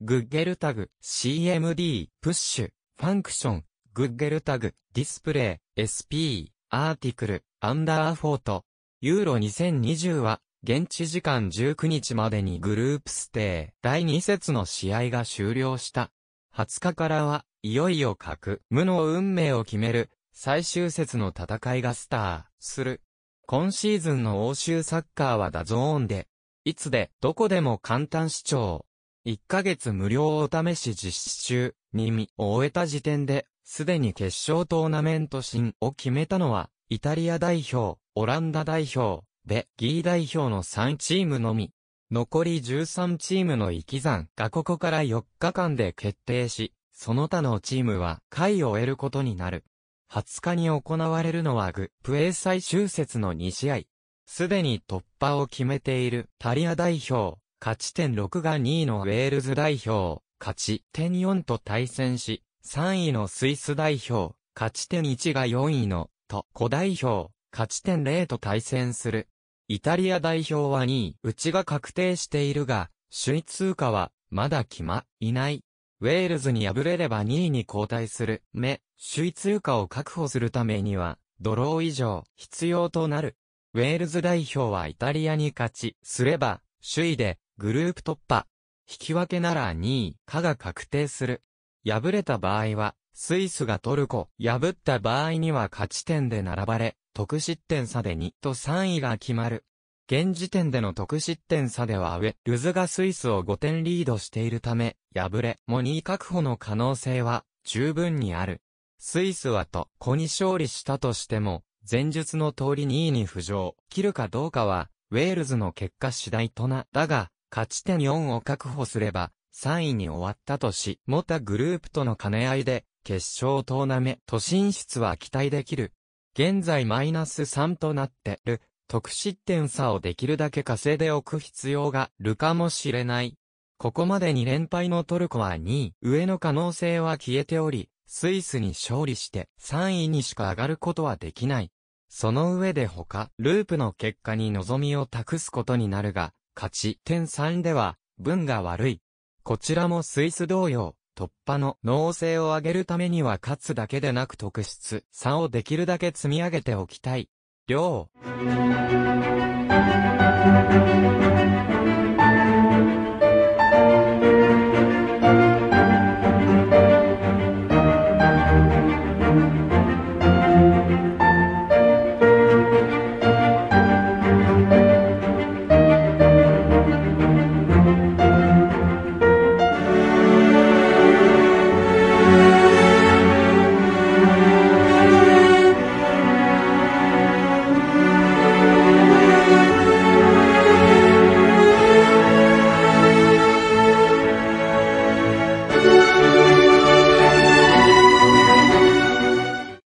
グッゲルタグ、CMD、プッシュ、ファンクション、グッゲルタグ、ディスプレイ、SP、アーティクル、アンダーフォート。ユーロ2020は、現地時間19日までにグループステー第2節の試合が終了した。20日からは、いよいよ各無の運命を決める最終節の戦いがスターする。今シーズンの欧州サッカーはダゾーンで、いつでどこでも簡単視聴。1ヶ月無料お試し実施中に終えた時点で、すでに決勝トーナメント進を決めたのは、イタリア代表、オランダ代表、ベギー代表の3チームのみ。残り13チームの行き算がここから4日間で決定し、その他のチームは回を得ることになる。20日に行われるのはグプエ最終節の2試合。すでに突破を決めているタリア代表、勝ち点6が2位のウェールズ代表、勝ち点4と対戦し、3位のスイス代表、勝ち点1が4位の、と、古代表、勝ち点0と対戦する。イタリア代表は2位、うちが確定しているが、首位通過は、まだ決ま、いない。ウェールズに敗れれば2位に交代する、目、首位通過を確保するためには、ドロー以上、必要となる。ウェールズ代表はイタリアに勝ち、すれば、首位で、グループ突破。引き分けなら2位かが確定する。敗れた場合は、スイスがトルコ、破った場合には勝ち点で並ばれ、得失点差で2と3位が決まる。現時点での得失点差では上、ルズがスイスを5点リードしているため、敗れも2位確保の可能性は十分にある。スイスはと、子に勝利したとしても、前述の通り2位に浮上、切るかどうかは、ウェールズの結果次第とな。だが、勝ち点4を確保すれば、3位に終わったとし、もたグループとの兼ね合いで、決勝トーナメント進出は期待できる。現在マイナス3となってる、得失点差をできるだけ稼いでおく必要がるかもしれない。ここまで2連敗のトルコは2位、上の可能性は消えており、スイスに勝利して3位にしか上がることはできない。その上で他、ループの結果に望みを託すことになるが、勝ち。点3では、分が悪い。こちらもスイス同様、突破の能性を上げるためには勝つだけでなく特質、差をできるだけ積み上げておきたい。両。